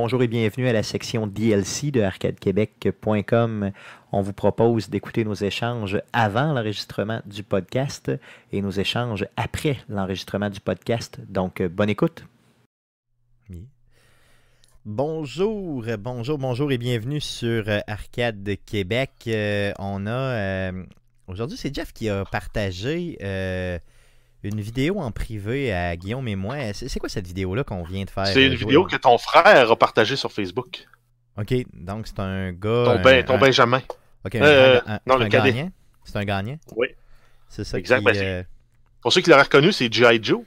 Bonjour et bienvenue à la section DLC de arcadequebec.com. On vous propose d'écouter nos échanges avant l'enregistrement du podcast et nos échanges après l'enregistrement du podcast. Donc, euh, bonne écoute. Bonjour, euh, bonjour, bonjour et bienvenue sur euh, Arcade Québec. on a. Aujourd'hui, c'est Jeff qui a partagé une vidéo en privé à Guillaume et moi. C'est quoi cette vidéo-là qu'on vient de faire? C'est une euh, vidéo que ton frère a partagée sur Facebook. OK, donc c'est un gars... Ton, ben, Benjamin. OK, euh, non, le C'est un gagnant? Oui. C'est ça exact, ben, euh, Pour ceux qui l'auraient reconnu, c'est G.I. Joe,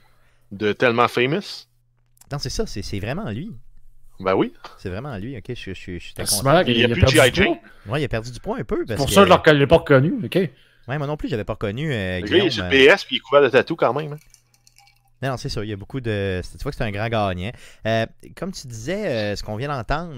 de Tellement Famous. Non, c'est ça, c'est vraiment lui. Ben oui. C'est vraiment lui, ok, je, suis d'accord. Ben, il, il, a, a plus G.I. Joe? Ouais, il a perdu du poids un peu. pour ceux qui que ne l'ai pas reconnu, ok moi non plus, j'avais pas reconnu. Guillaume. Euh, le gars, il est du euh. PS puis il est couvert de tatou quand même. Hein. Non, c'est ça. il y a beaucoup de. Tu vois que c'est un grand gagnant. Euh, comme tu disais, ce qu'on vient d'entendre,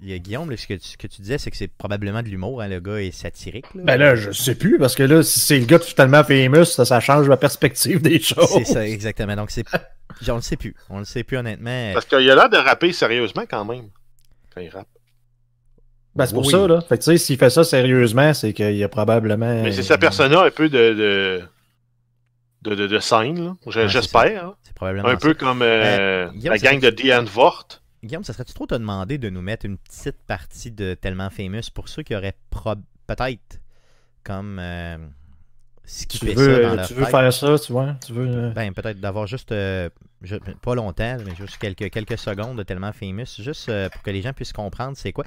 Guillaume, y ce, que tu, ce que tu disais, c'est que c'est probablement de l'humour, hein, le gars est satirique. Ben là, je sais plus, parce que là, si c'est le gars totalement famous, ça, change la perspective des choses. C'est ça, exactement. Donc, c'est. on le sait plus. On le sait plus, honnêtement. Parce qu'il a l'air de rapper sérieusement quand même, quand il rappe. Ben, c'est pour ça, là. Fait tu sais, s'il fait ça sérieusement, c'est qu'il y a probablement. Mais c'est sa persona un peu de. de... De, de, scène, j'espère. Hein. C'est probablement. Un peu comme euh, ben, la gang de Diane Vort. Guillaume, ça serait-tu trop te demander de nous mettre une petite partie de Tellement Famous pour ceux qui auraient peut-être comme euh, tu veux, faire ça, tu vois? Tu veux... Euh. Ben, peut-être d'avoir juste, euh, pas longtemps, mais juste quelques, quelques secondes de tellement famous, juste euh, pour que les gens puissent comprendre c'est quoi.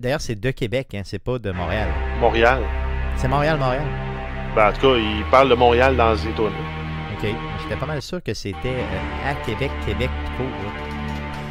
d'ailleurs, c'est de Québec, hein, c'est pas de Montréal. Montréal. C'est Montréal, Montréal. Ben, en tout cas, ils parlent de Montréal dans les étoiles. OK. J'étais pas mal sûr que c'était à Québec, Québec, tout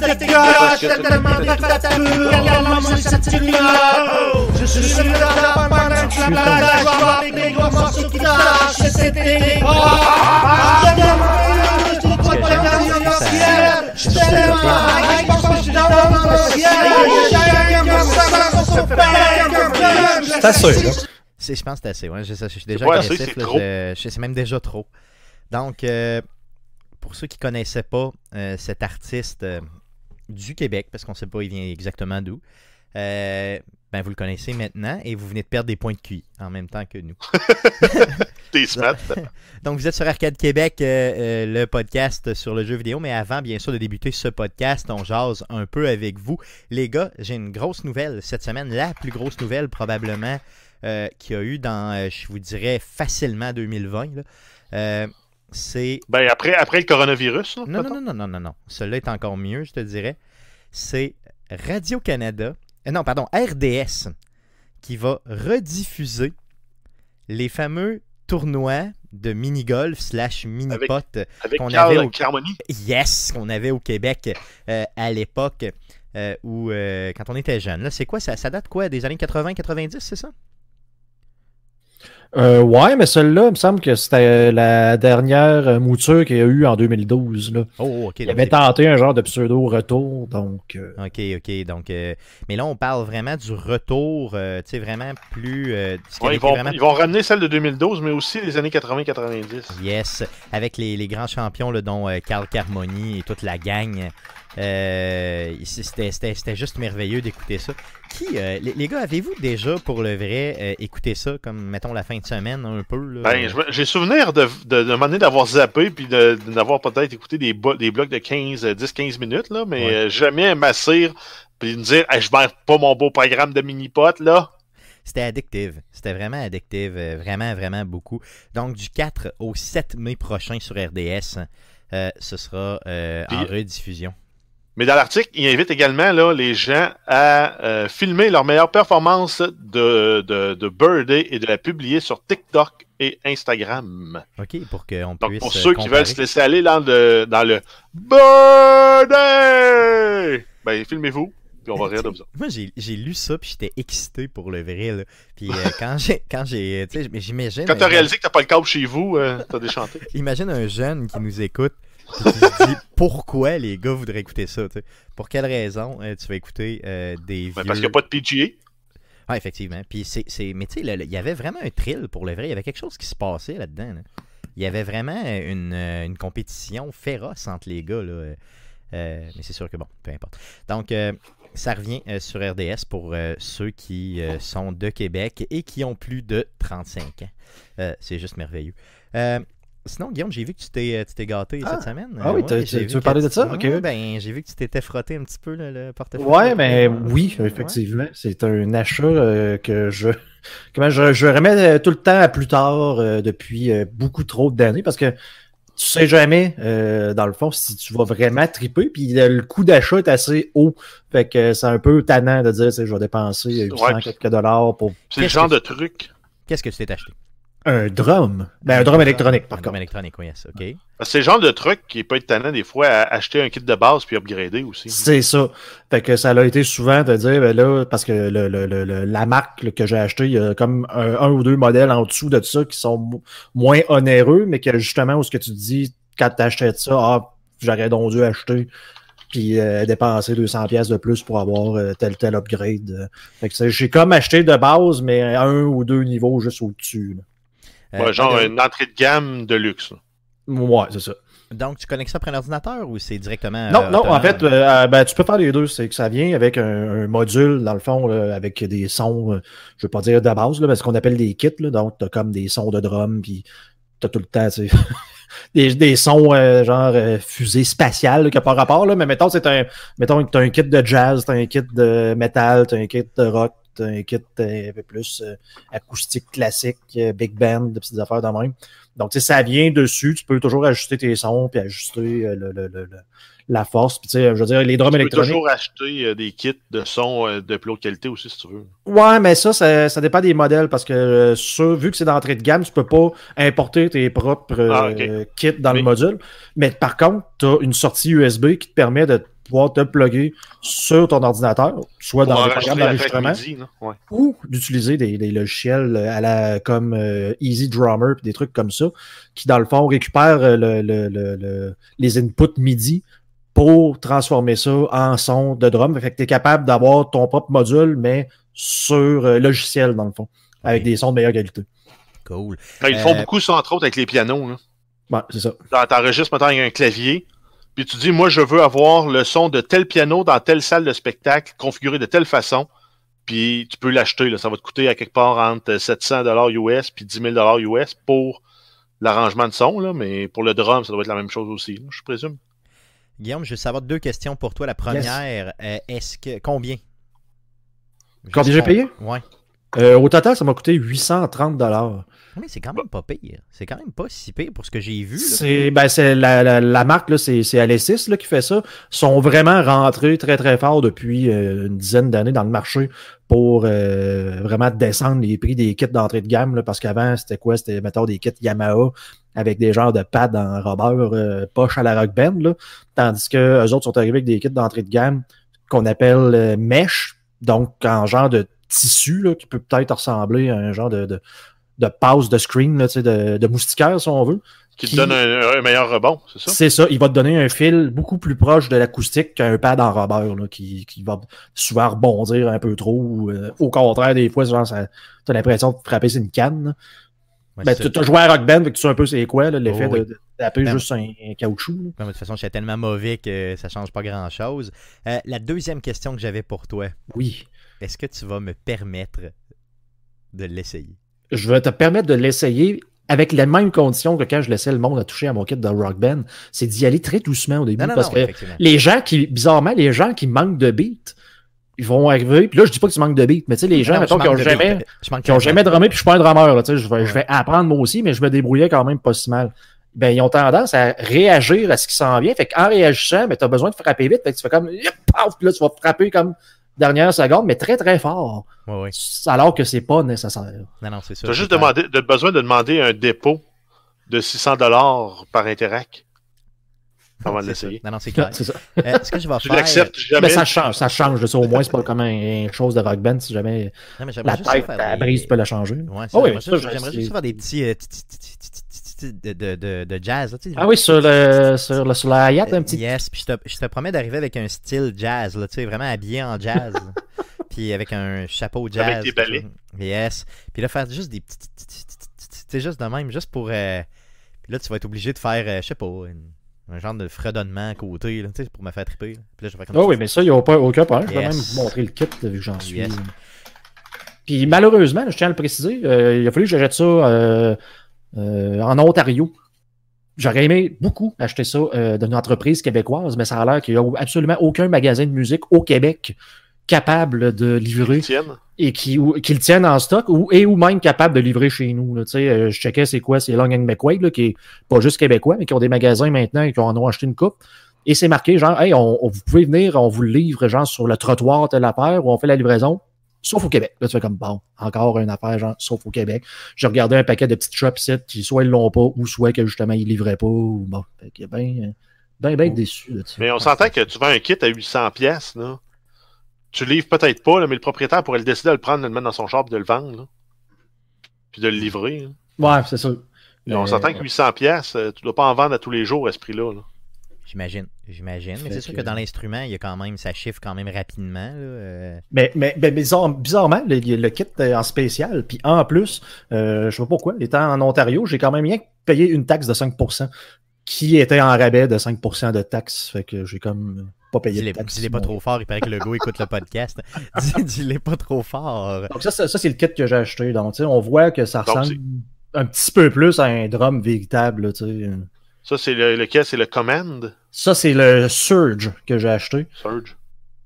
Je C'est Je pense que c'est assez, Je, c'est même déjà trop. Donc, pour ceux qui connaissaient pas cet artiste, du Québec, parce qu'on ne sait pas il vient exactement d'où, euh, ben vous le connaissez maintenant et vous venez de perdre des points de QI en même temps que nous. T'es Donc vous êtes sur Arcade Québec, euh, euh, le podcast sur le jeu vidéo. Mais avant, bien sûr, de débuter ce podcast, on jase un peu avec vous. Les gars, j'ai une grosse nouvelle cette semaine, la plus grosse nouvelle probablement qu'il y a eu dans, je vous dirais, facilement 2020. Là c'est. Ben, après, après le coronavirus, là, non, non, non, non, non, non, celui est encore mieux, je te dirais. C'est Radio-Canada. Euh, non, pardon, RDS qui va rediffuser les fameux tournois de mini-golf slash mini-pot qu'on avait au... Yes, qu'on avait au Québec euh, à l'époque euh, quand on était jeune. C'est quoi ça, ça date quoi des années 80-90, c'est ça euh, ouais, mais celle-là, il me semble que c'était la dernière mouture qu'il y a eu en 2012. Là. Oh, oh il avait tenté un genre de pseudo-retour, donc... Euh. OK, OK, donc... Euh, mais là, on parle vraiment du retour, euh, tu sais, vraiment plus... ils, vont, ramener celle de 2012, mais aussi les années 80-90. Yes, avec les, grands champions, le dont Carl Carmoni et toute la gang. Euh, c'était juste merveilleux d'écouter ça. Qui, euh, les, gars, avez-vous déjà, pour le vrai, euh, écouté ça, comme, mettons, la fin de semaine, un peu? Ben, j'ai souvenir de, de, de, d'avoir zappé, puis d'avoir peut-être écouté des, des blocs de 15, 10-15 minutes, là, mais jamais massir puis me dire, je perds pas mon beau programme de mini-pot, là c'était addictive. C'était vraiment addictive. Vraiment, vraiment beaucoup. Donc, du 4 au 7 mai prochain sur RDS, ce sera en rediffusion. Mais dans l'article, il invite également là, les gens à euh, filmer leur meilleure performance de, de, Birdie et de la publier sur TikTok et Instagram. OK, pour qu'on puisse. pour ceux euh, qui veulent se laisser aller dans le, dans le Birdie, ben, filmez-vous. Puis on va rire de vous. Moi, j'ai lu ça, puis j'étais excité pour le vrai. Puis euh, quand j'ai. Quand j'ai. Tu sais, t'as réalisé que t'as pas le câble chez vous, t'as déchanté. Imagine un jeune qui nous écoute, pourquoi les gars voudraient écouter ça. Pour quelle raison euh, tu vas écouter euh, des ben, vieux... Parce qu'il n'y a pas de PGA. Ah, effectivement. Puis Mais tu sais, il y avait vraiment un thrill pour le vrai. Il y avait quelque chose qui se passait là-dedans. Il y avait vraiment euh, une, compétition féroce entre les gars. mais c'est sûr que bon, peu importe. Donc, ça revient sur RDS pour ceux qui sont de Québec et qui ont plus de 35 ans. c'est juste merveilleux. Sinon, Guillaume, j'ai vu que tu t'es, euh, gâté cette ah. semaine. Ah oui, euh, tu veux parler de ça? Ben, j'ai vu que tu t'étais frotté un petit peu le portefeuille. Ouais, mais euh, oui, effectivement. C'est un achat que je. Comment je, remets tout le temps à plus tard depuis beaucoup trop d'années parce que tu sais jamais, dans le fond, si tu vas vraiment triper. Puis le, coût d'achat est assez haut. Fait que c'est un peu tannant de dire, je vais dépenser 800 quelques dollars pour. C'est le genre de truc. Qu'est-ce que tu t'es acheté? Un drum. Ben, un drum électronique, par un Drum électronique, oui, yes. OK. C'est le genre de truc qui peut être talent des fois à acheter un kit de base puis upgrader aussi. C'est ça. Fait que ça l'a été souvent de dire, ben là, parce que le, la marque que j'ai acheté, il y a comme un, ou deux modèles en dessous de ça qui sont moins onéreux, mais que justement, où ce que tu dis, quand tu achètes ça, ah, j'aurais donc dû acheter puis euh, dépenser 200 pièces de plus pour avoir euh, tel tel upgrade. Fait que j'ai comme acheté de base mais un ou deux niveaux juste au-dessus. Euh, genre une entrée de gamme de luxe. Ouais, c'est ça. Donc, tu connectes ça après un ordinateur ou c'est directement. Euh, non, non, en fait, euh, ben, tu peux faire les deux. C'est que ça vient avec un, module, dans le fond, avec des sons, je ne veux pas dire de base, là, mais ce qu'on appelle des kits. Là, donc, tu as comme des sons de drum, puis tu as tout le temps des, sons genre fusée spatiale qui n'ont pas rapport. Là, mais mettons, c'est un, mettons, tu as un kit de jazz, tu as un kit de métal, tu as un kit de rock, un kit euh, un peu plus euh, acoustique classique, euh, big band, des petites affaires de même. Donc, tu sais, ça vient dessus. Tu peux toujours ajuster tes sons puis ajuster le, la force. tu je veux dire, les drums électroniques. Tu peux toujours acheter des kits de sons de plus haute qualité aussi, si tu veux. Ouais, mais ça, ça, dépend des modèles parce que, sur, vu que c'est d'entrée de gamme, tu peux pas importer tes propres ah, kits dans le module. Mais par contre, tu as une sortie USB qui te permet de pouvoir te plugger sur ton ordinateur, soit dans le programme d'enregistrement, ou d'utiliser des, logiciels euh, comme euh, Easy Drummer et des trucs comme ça, qui dans le fond récupèrent euh, les inputs MIDI pour transformer ça en son de drum. Fait que tu es capable d'avoir ton propre module, mais sur logiciel dans le fond, avec des sons de meilleure qualité. Cool. Ils font beaucoup ça, entre autres, avec les pianos. Là. Hein. Ouais, c'est ça. T'enregistres maintenant avec un clavier, puis tu dis, moi, je veux avoir le son de tel piano dans telle salle de spectacle, configuré de telle façon, puis tu peux l'acheter. Ça va te coûter à quelque part entre 700 US puis 10 000 US pour l'arrangement de son, là, mais pour le drum, ça doit être la même chose aussi, je présume. Guillaume, je veux savoir deux questions pour toi. La première, euh, est-ce que combien Combien j'ai payé Ouais. Euh, au total, ça m'a coûté 830 dollars. Ah, mais c'est quand même pas pire. C'est quand même pas si pire pour ce que j'ai vu. C'est ben, la, la, la, marque, c'est Alessis qui fait ça. sont vraiment rentrés très très fort depuis euh, une dizaine d'années dans le marché pour euh, vraiment descendre les prix des kits d'entrée de gamme. Là, parce qu'avant, c'était quoi? C'était, mettons, des kits Yamaha avec des genres de pads en rubber poche à la rock band. Là. Tandis que eux autres sont arrivés avec des kits d'entrée de gamme qu'on appelle Mesh. Donc, en genre de tissu là, qui peut peut-être ressembler à un genre de, de, de pause de screen, de, de moustiquaire si on veut. Qui, te donne un, meilleur rebond, c'est ça? C'est ça. Il va te donner un fil beaucoup plus proche de l'acoustique qu'un pad en rubber qui, va souvent rebondir un peu trop. Euh, au contraire, des fois, tu as l'impression de frapper une canne. tu joues ben, joué à Rock Band, tu sais un peu c'est quoi l'effet oh, de, taper ben, juste un, caoutchouc. Ben, de toute façon, c'est tellement mauvais que ça change pas grand-chose. Euh, la deuxième question que j'avais pour toi. Oui. Est-ce que tu vas me permettre de l'essayer? Je vais te permettre de l'essayer avec les mêmes conditions que quand je laissais le monde à toucher à mon kit de Rock Band, c'est d'y aller très doucement au début. parce que les gens qui, bizarrement, les gens qui manquent de beat, ils vont arriver. Puis là, je dis pas que tu manques de beat, mais tu sais, les gens, qui ont jamais, qui ont jamais puis je suis pas un drummer, tu sais, je vais, apprendre moi aussi, mais je me débrouillais quand même pas si mal. Ben, ils ont tendance à réagir à ce qui s'en vient. Fait qu'en réagissant, tu ben, t'as besoin de frapper vite. tu fais comme, là, tu vas frapper comme dernière seconde, mais très, très fort. Alors que c'est pas nécessaire. Non, Tu as juste demandé, de, besoin de demander un dépôt de 600 par Interac. Avant de l'essayer. c'est ça. Euh, est ce que je vais tu jamais. Mais ça change, ça change. au moins, c'est pas comme une chose de Rock Band. Si jamais, la tête, la brise, tu peux la changer. Ouais, ah j'aimerais juste faire des petits euh, de, jazz. ah oui, sur, le, sur, la hayat, un petit. Euh, yes, puis je te, promets d'arriver avec un style jazz, là, tu vraiment habillé en jazz. puis avec un chapeau jazz. Avec des balais. Yes. Puis là, faire juste des petits. Tu juste de même, juste pour. Euh, pis là, tu vas être obligé de faire, euh, je sais pas, un genre de fredonnement à côté, là, pour me faire triper. Là. Puis là, je vais oh, oui, mais ça, il n'y a aucun problème Je vais même vous montrer le kit, vu que j'en suis. pis Puis malheureusement, je tiens à le préciser, il a fallu que j'arrête ça euh, en Ontario. J'aurais aimé beaucoup acheter ça euh, d'une entreprise québécoise, mais ça a l'air qu'il n'y a absolument aucun magasin de musique au Québec capable de livrer et qui, qui le tiennent en stock ou, et ou même capable de livrer chez nous. Là. sais euh, je checkais c'est quoi, c'est Long and McQuaid, qui est pas juste québécois, mais qui ont des magasins maintenant et qui en ont acheté une coupe. Et c'est marqué genre, hey, on, vous pouvez venir, on vous livre genre sur le trottoir, la paire, où on fait la livraison sauf au Québec. Là, tu fais comme, bon, encore une affaire, genre, sauf au Québec. J'ai regardé un paquet de petits shops qui, soit ils l'ont pas, ou soit que justement, ils livraient pas, ou bon, fait que ben, euh, ben, ben oh. déçu. Là, mais on s'entend que tu vends un kit à 800 pièces là. Tu livres peut-être pas, là, mais le propriétaire pourrait le décider de le prendre, de le mettre dans son shop de le vendre, là. Puis de le livrer, là. Ouais, c'est sûr. on euh, s'entend que 800 pièces, euh, tu dois pas en vendre à tous les jours à ce prix-là, là J'imagine, j'imagine. Mais c'est sûr que, dans l'instrument, il y a quand même, ça chiffre quand même rapidement. Euh. mais, mais, ben, bizarrement, le, kit euh, en spécial, puis en plus, je euh, je sais pas pourquoi, étant en Ontario, j'ai quand même rien payé une taxe de 5% qui était en rabais de 5% de taxe. Fait que j'ai comme pas payé de taxe. les pas trop fort, il paraît que le go écoute le podcast. il est pas trop fort. Donc ça, c'est le kit que j'ai acheté. Donc, on voit que ça ressemble un petit peu plus à un drum véritable. ça, c'est le, kit C'est le Command? Ça, c'est le Surge que j'ai acheté. Surge.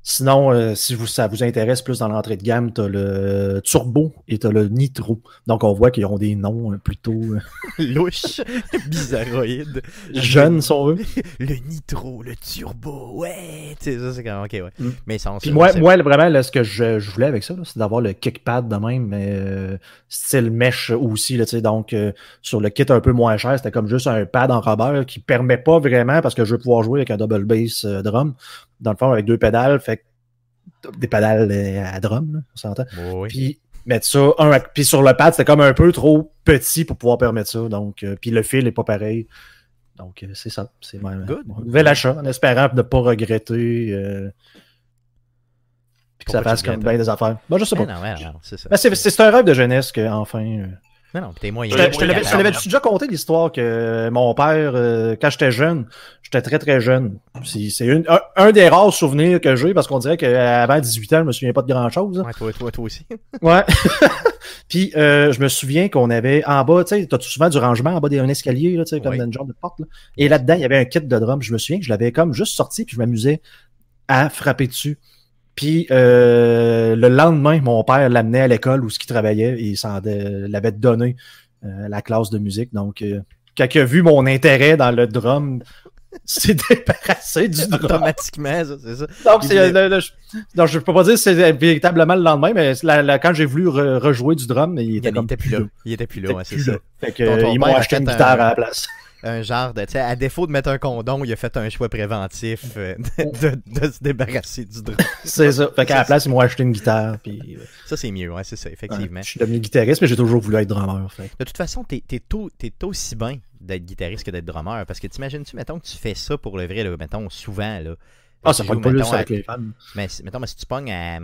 Sinon, euh, si vous, ça vous intéresse plus dans l'entrée de gamme, tu as le turbo et tu as le nitro. Donc, on voit qu'ils ont des noms euh, plutôt euh, louches, bizarroïdes. Jeunes, sont eux. le nitro, le turbo, ouais. Tu ça, c'est quand même... Ok, ouais. Mm. Mais ça, Puis moi, moi vraiment, là, ce que je, je, voulais avec ça, c'est d'avoir le kickpad de même, mais style mesh aussi. Là, donc, sur le kit un peu moins cher, c'était comme juste un pad en rubber qui permet pas vraiment, parce que je veux pouvoir jouer avec un double bass drum, dans le fond, avec deux pédales, fait des pédales euh, à drum, on s'entend. Puis mettre ça, puis sur le pad, c'était comme un peu trop petit pour pouvoir permettre ça. Donc, euh, puis le fil n'est pas pareil. Donc, euh, c'est ça. C'est même un nouvel achat en espérant ne pas regretter. puis que ça fasse comme bien des affaires. Moi, ben, je sais ben pas. Ben, c'est, un rêve de jeunesse que, enfin, non, non, Je te lavais déjà conté l'histoire que euh, mon père, euh, quand j'étais jeune, j'étais très très jeune. C'est un, un, des rares souvenirs que j'ai parce qu'on dirait qu'avant 18 ans, je me souviens pas de grand-chose. Hein. Ouais, toi, toi, aussi. ouais. Puis euh, je me souviens qu'on avait en bas, tu sais, t'as souvent du rangement en bas d'un escalier, là, comme dans une genre de porte. Et là-dedans, il y avait un kit de drum. Je me souviens que je l'avais comme juste sorti puis je m'amusais à frapper dessus. Puis euh, le lendemain, mon père l'amenait à l'école où ce qu'il travaillait et il s'en euh, l'avait donné euh, la classe de musique. Donc, euh, quand il a vu mon intérêt dans le drum, c'est débarrassé du drum. Automatiquement, c'est ça. Donc, je, ne peux pas dire que c'est véritablement le lendemain, mais la, quand j'ai voulu rejouer du drum, il était, plus là. Il était plus là, ouais, c'est ça. Fait que, ils m'ont acheté une guitare à la place un genre de. À défaut de mettre un condom, il a fait un choix préventif euh, de, se débarrasser du drum. c'est ça. Fait qu'à la place, ils m'ont acheté une guitare. Euh, ça, c'est mieux, ouais, c'est ça, effectivement. je suis devenu guitariste, mais j'ai toujours voulu être drummer. De toute façon, t'es aussi bien d'être guitariste que d'être drummer. Parce que t'imagines-tu, mettons que tu fais ça pour le vrai, là, mettons, souvent, là. Ah, ça pogne plus avec les femmes. Mais mettons, mais si tu pognes à.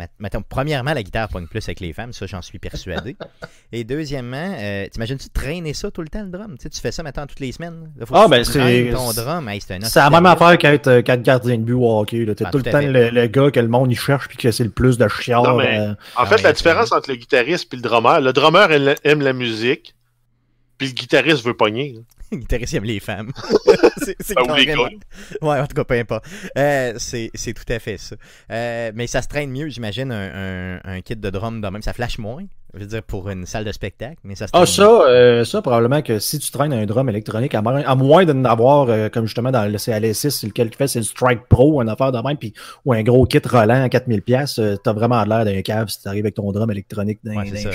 premièrement, la guitare pogne plus avec les femmes, ça j'en suis persuadé. Et deuxièmement, euh, t'imagines-tu traîner ça tout le temps, le drum? Tu, fais ça maintenant toutes les semaines. ah, ben c'est. ton drum, hey, c'est la même affaire euh, qu'être gardien de but hockey. T'es ah, tout, le temps le, gars que le monde y cherche puis que c'est le plus de chiant. Euh, en fait, la différence entre le guitariste et le drummer, le drummer aime la musique, puis le guitariste veut pogner guitariste, il aime les femmes. c'est ben, Ouais, en tout cas, peu importe. Euh, c'est tout à fait ça. Euh, mais ça se traîne mieux, j'imagine, un, kit de drum de même. Ça flash moins, je veux dire, pour une salle de spectacle. mais ça Ah, ça, euh, ça, probablement que si tu traînes un drum électronique, à, moins d'en avoir, comme justement dans le CLS6, lequel tu fais, c'est le Strike Pro, une affaire de même, puis, ou un gros kit Roland à 4000$, t'as vraiment l'air d'un cave si t'arrives avec ton drum électronique dans, ouais, ça.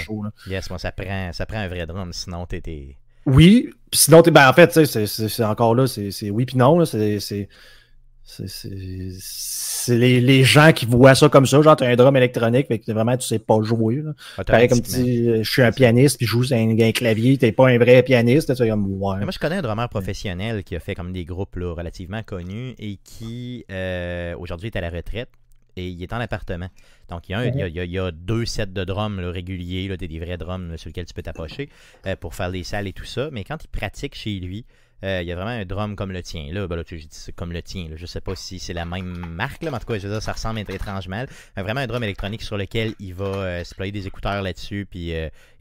Yes, moi, ça prend, ça prend un vrai drum, sinon t'es oui. sinon, ben, en fait, c'est encore là, c'est oui puis non. C'est les, les, gens qui voient ça comme ça. Genre, t'as un drum électronique, fait que vraiment, tu sais pas jouer. Pareil comme je suis un pianiste, puis je joue un, un clavier, t'es pas un vrai pianiste. ouais. Moi, je connais un drummer professionnel qui a fait comme des groupes relativement connus et qui, euh, aujourd'hui, est à la retraite et il est en appartement. Donc, il y a, deux sets de drums le réguliers, là, des, des, vrais drums sur lesquels tu peux t'approcher euh, pour faire des salles et tout ça. Mais quand il pratique chez lui, euh, il y a vraiment un drum comme le tien. Là, ben tu, dis comme le tien. Je sais pas si c'est la même marque, mais en tout cas, ça ça ressemble étrangement. vraiment un drum électronique sur lequel il va exploiter euh, des écouteurs là-dessus, puis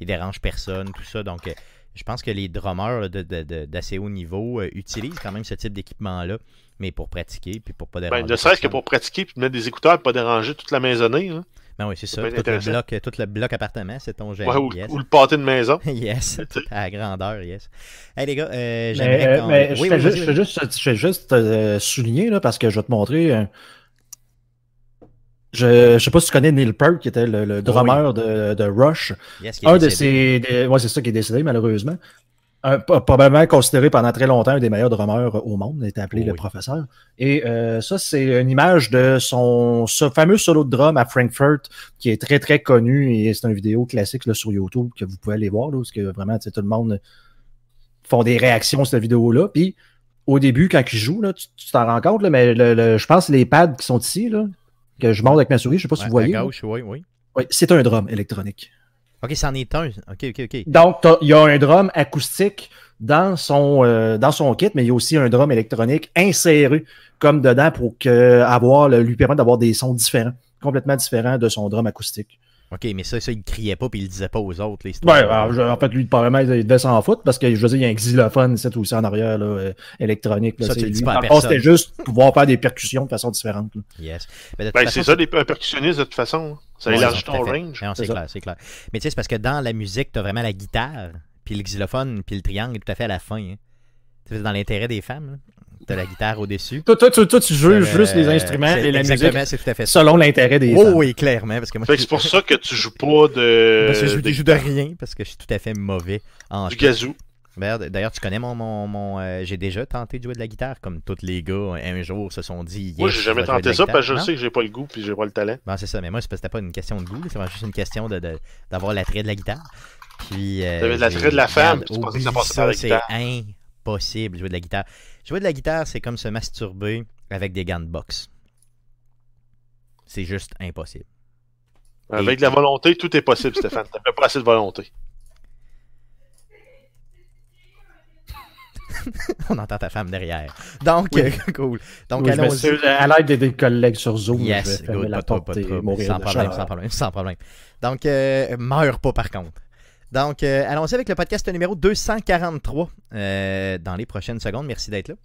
il dérange personne, tout ça. Donc, je pense que les drummers d'assez haut niveau euh, utilisent quand même ce type d'équipement-là, mais pour pratiquer, puis pour pas ben, déranger. Ben, ne serait-ce que pour pratiquer, puis mettre des écouteurs, pour pas déranger toute la maisonnée. Ben oui, c'est ça. Tout le, bloc, euh, le bloc appartement, c'est ton gel. ou, le pâté de maison. yes, à la grandeur, yes. Hey les gars, euh, j'aimerais. oui, je, vais vais juste, souligner, là, parce que je vais te montrer je ne sais pas si tu connais Neil Peart, qui était le, le oh drummer de, de, Rush. un de ses. Ouais, c'est ça qui est décédé, malheureusement. probablement considéré pendant très longtemps un des meilleurs drummers au monde, il était appelé oh le professeur. Et euh, ça, c'est une image de son ce fameux solo de drum à Frankfurt, qui est très très connu et c'est une vidéo classique là, sur YouTube que vous pouvez aller voir, là, parce que vraiment, tout le monde font des réactions à cette vidéo-là. Puis au début, quand il joue, là, tu t'en rends compte, mais le, je pense les pads qui sont ici, là, que je monte avec ma souris, je ne sais pas si vous voyez. oui, c'est un drum électronique. OK, c'en est un. OK, OK, OK. Donc, il y a un drum acoustique dans son, euh, dans son kit, mais il y a aussi un drum électronique inséré comme dedans pour que, avoir, lui permettre d'avoir des sons différents, complètement différents de son drum acoustique. OK, mais ça, ça il criait pas puis il le disait pas aux autres. Les ouais, en fait, lui, il devait s'en foutre parce que je veux dire, il y a un xylophone c'est aussi en arrière là, euh, électronique. Là, ça, tu le dis pas C'était juste pouvoir faire des percussions de façon différente. Yes. Ben, c'est ça, les percussionnistes, de toute façon. Hein. Ça élargit ton range. C'est clair, c'est clair. Mais tu sais, c'est parce que dans la musique, tu as vraiment la guitare, puis le xylophone, puis le triangle, tout à fait à la fin. Hein. C'est dans l'intérêt des femmes. T'as la guitare au-dessus. Toi, toi, toi, tu joues juste les instruments et la musique. c'est tout à fait Selon l'intérêt des gens. oui, clairement. Parce que moi, c'est pour ça que tu joues pas de. je, joue, joue de rien, parce que je suis tout à fait mauvais en. Du gazou. D'ailleurs, tu connais mon. mon, mon euh, j'ai déjà tenté de jouer de la guitare, comme tous les gars un jour se sont dit. Yes, Moi, j'ai jamais tenté ça parce que je sais que j'ai pas le goût puis j'ai pas le talent. Ben, c'est ça, mais moi, c'était pas une question de goût, c'est juste une question d'avoir de, l'attrait de la guitare. Puis. Euh, avais l'attrait de la femme, puis tu pensais que ça passait la guitare. C'est impossible de jouer de la guitare. Jouer de la guitare, c'est comme se masturber avec des gants de boxe. C'est juste impossible. Avec de la volonté, tout est possible, Stéphane. T'as pas assez de volonté. On entend ta femme derrière. Donc, euh, cool. Donc, allons-y. À l'aide des, collègues sur Zoom, yes, pas la trop, sans, problème, sans, problème, sans problème, Donc, euh, meurs pas par contre. Donc, euh, allons-y avec le podcast numéro 243 euh, dans les prochaines secondes. Merci d'être là.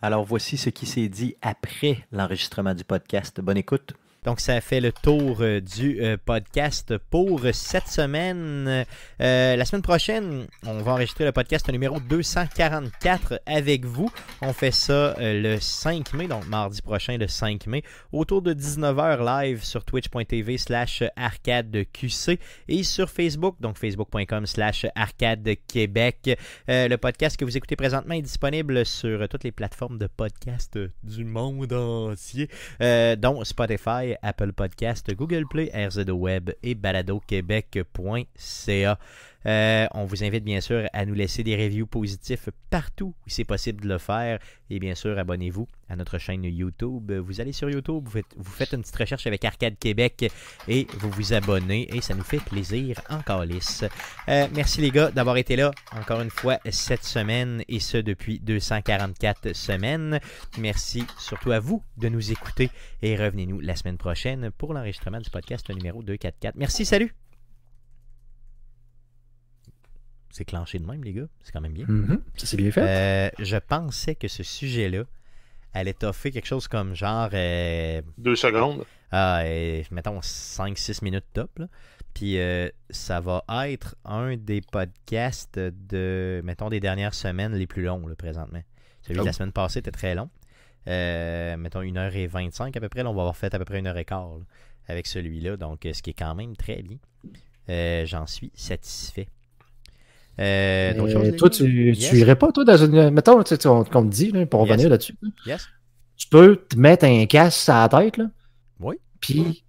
Alors, voici ce qui s'est dit après l'enregistrement du podcast. Bonne écoute. Donc, ça fait le tour euh, du euh, podcast pour cette semaine. Euh, la semaine prochaine, on va enregistrer le podcast numéro 244 avec vous. On fait ça le 5 mai, donc mardi prochain, le 5 mai, autour de 19h live sur twitch.tv slash arcadeqc et sur Facebook, donc facebook.com slash arcadequebec. le podcast que vous écoutez présentement est disponible sur toutes les plateformes de podcast du monde entier, dont Spotify, Apple Podcast, Google Play, RZO Web et baladoquebec.ca. Euh, on vous invite bien sûr à nous laisser des reviews positifs partout où c'est possible de le faire. Et bien sûr, abonnez-vous à notre chaîne YouTube. Vous allez sur YouTube, vous faites, une petite recherche avec Arcade Québec et vous vous abonnez. Et ça nous fait plaisir encore lisse. Euh, merci les gars d'avoir été là encore une fois cette semaine et ce depuis 244 semaines. Merci surtout à vous de nous écouter et revenez-nous la semaine prochaine pour l'enregistrement du podcast numéro 244. Merci, salut! C'est clenché de même, les gars. C'est quand même bien. Mhm. Ça, c'est bien fait. Euh, je pensais que ce sujet-là allait toffer quelque chose comme genre. Euh, Deux secondes. Ah, mettons 5 six minutes top. Puis euh, ça va être un des podcasts de, mettons, des dernières semaines les plus longs, présentement. Celui de la oh. semaine passée était très long. mettons 1h25 à peu près. Là, on va avoir fait à peu près 1 et quart avec celui-là. Donc, ce qui est quand même très bien. J'en suis satisfait. Euh, toi, tu, tu, irais pas, toi, dans une. Mettons, tu on, dit, pour revenir là-dessus. Tu peux te mettre un casque à la tête, là. Oui. Puis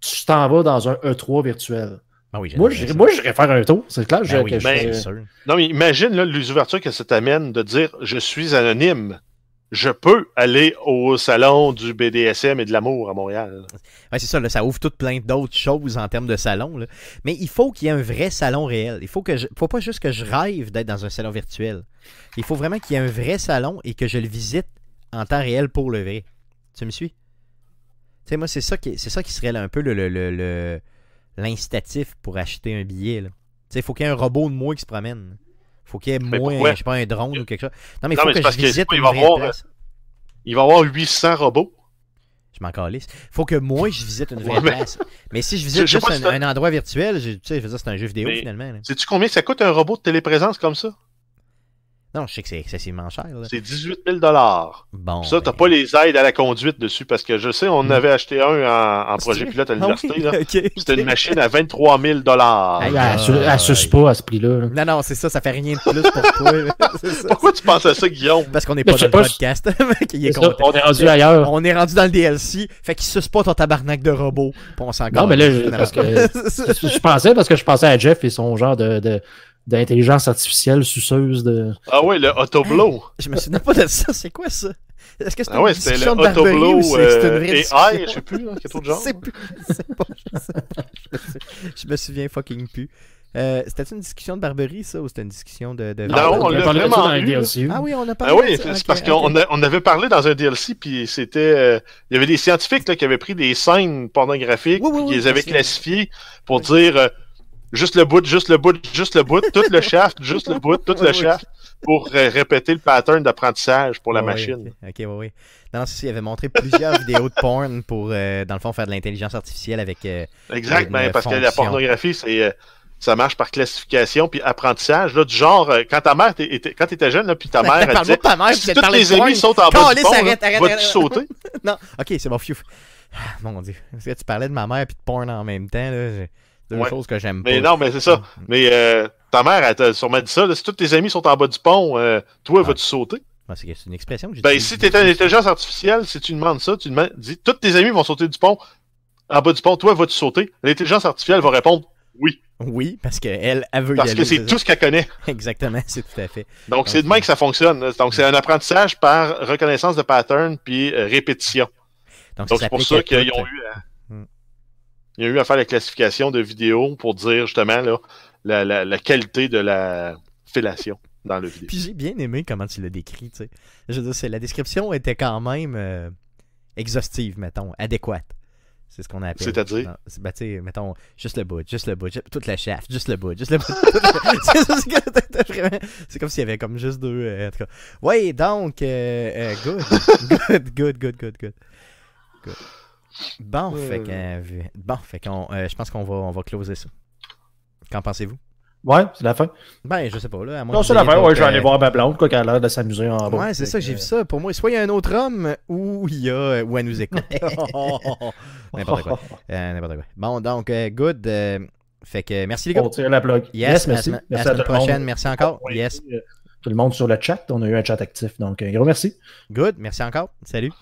tu t'en vas dans un E3 virtuel. Ben oui, moi, je moi, faire un tour, c'est clair. Ben je... Non, mais imagine là, les ouvertures que ça t'amène de dire je suis anonyme je peux aller au salon du BDSM et de l'amour à Montréal. Ouais, c'est ça, ça ouvre tout plein d'autres choses en termes de salon. Mais il faut qu'il y ait un vrai salon réel. Il faut que je... faut pas juste que je rêve d'être dans un salon virtuel. Il faut vraiment qu'il y ait un vrai salon et que je le visite en temps réel pour le vrai. Tu me suis? Tu sais, moi, c'est ça qui, c'est ça qui serait un peu le, l'incitatif pour acheter un billet. Tu sais, il faut qu'il y ait un robot de moi qui se promène faut qu'il y ait moins, je sais pas, un drone ou quelque chose. Non, mais il faut que je visite une il va vraie avoir, Il va 800 robots. Je m'en calisse. Faut que moi, je visite une vraie Mais... si je visite juste un, endroit virtuel, tu sais, c'est un jeu vidéo finalement. Sais-tu combien ça coûte un robot de téléprésence comme ça? Non, je sais que c'est excessivement cher. C'est 18 000 Bon. Ça, t'as ben. pas les aides à la conduite dessus parce que je sais, on hmm. avait acheté un en, projet pilote à ah l'université. C'était une machine à 23 000 Elle ne suce pas à ce prix-là. Non, non, c'est ça, ça fait rien de plus pour toi. Pourquoi tu penses à ça, Guillaume Parce qu'on n'est pas dans le podcast. on est rendu ailleurs. On est rendu dans le DLC. Fait qu'il suce pas ton tabarnak de robot. On s'en Non, mais là, je, parce que, je pensais parce que je pensais à Jeff et son genre de d'intelligence artificielle suceuse de. Ah ouais, le autoblow. je me souviens pas de ça, c'est quoi ça? Est-ce que c'est ah une c'était le autoblow et... Euh, je sais plus, il hein, autre genre? C'est plus, je sais pas, je, me souviens fucking plus. Euh, c'était une discussion de Barberie, ça, ou c'était une discussion de. de... Non, on, l'a vraiment dans un DLC. Ah oui, on a parlé. Ah oui, c'est parce qu'on on avait parlé dans un DLC, puis c'était. Euh, il y avait des scientifiques là, qui avaient pris des scènes pornographiques, puis les avaient classifiées pour dire euh, juste le bout, juste le bout, juste le bout, tout le shaft, juste le bout, tout le shaft, pour euh, répéter le pattern d'apprentissage pour la machine. Ok, oui, oui. Non, il avait montré plusieurs vidéos de porn pour, euh, dans le fond, faire de l'intelligence artificielle avec. Euh, exact, parce que la pornographie, c'est. Euh, ça marche par classification puis apprentissage là, du genre quand ta mère quand tu étais quand t'étais jeune puis ta mère elle disait, les amis sautent en bas du pont vas-tu sauter non ok c'est bon fiu ah, mon dieu tu parlais de ma mère puis de porn en même temps là c'est une choses que j'aime pas. Mais non, mais c'est ça. Mm. Mais euh, ta mère, elle t'a sûrement dit ça. si tous tes amis sont en bas du pont, euh, toi, ah. vas-tu sauter? Ah, c'est une expression que Ben, si t'es une intelligence artificielle, si tu demandes ça, tu dis, tous tes amis vont sauter du pont. En bas du pont, toi, vas-tu sauter? L'intelligence artificielle va répondre oui. Oui, parce qu'elle, elle veut Parce y aller, que c'est tout ce qu'elle connaît. Exactement, c'est tout à fait. Donc, c'est de même que ça fonctionne. Donc, c'est mm. un apprentissage par reconnaissance de pattern puis euh, répétition. Donc, c'est pour ça qu'ils ont hein. eu il y a eu à faire la classification de vidéos pour dire justement la, qualité de la fellation dans le vidéo. Puis j'ai bien aimé comment tu l'as décrit. Tu sais. Je veux dire, la description était quand même euh, exhaustive, mettons, adéquate. C'est ce qu'on appelle. C'est-à-dire? Ben, tu sais, mettons, juste le bout, juste le bout, toute la chef juste le bout, juste le bout. c'est comme s'il y avait comme juste deux. Euh, oui, donc, euh, good. Good, good, good, good, good. Bon, euh, fait que, bon, fait qu'on, euh, je pense qu'on va, on va closer ça. Qu'en pensez-vous? Ouais, c'est la fin. Ben, je sais pas, là. non, c'est la fin, ouais, je vais aller euh, voir ma blonde, quoi, qu'elle a l'air de s'amuser en bas. Ouais, c'est ça, que j'ai vu ça. Pour moi, soit il y a un autre homme ou il y a, ou elle nous écoute. N'importe quoi. N'importe quoi. Bon, donc, good. Fait que merci les gars. On tire la plug. Yes, merci. À, la prochaine. Merci encore. Yes. Tout le monde sur le chat. On a eu un chat actif. Donc, un gros merci. Good. Merci encore. Salut.